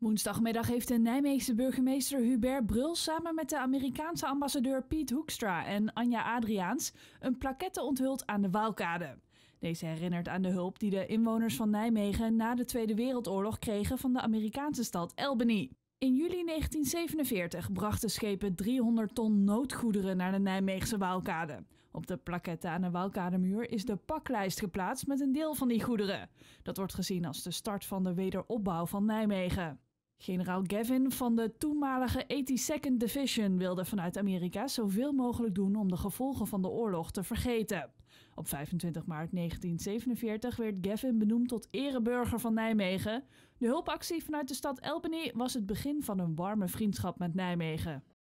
Woensdagmiddag heeft de Nijmeegse burgemeester Hubert Brul samen met de Amerikaanse ambassadeur Piet Hoekstra en Anja Adriaans een plaquette onthuld aan de Waalkade. Deze herinnert aan de hulp die de inwoners van Nijmegen na de Tweede Wereldoorlog kregen van de Amerikaanse stad Albany. In juli 1947 brachten schepen 300 ton noodgoederen naar de Nijmeegse Waalkade. Op de plaquette aan de Waalkademuur is de paklijst geplaatst met een deel van die goederen. Dat wordt gezien als de start van de wederopbouw van Nijmegen. Generaal Gavin van de toenmalige 82nd Division wilde vanuit Amerika zoveel mogelijk doen om de gevolgen van de oorlog te vergeten. Op 25 maart 1947 werd Gavin benoemd tot ereburger van Nijmegen. De hulpactie vanuit de stad Albany was het begin van een warme vriendschap met Nijmegen.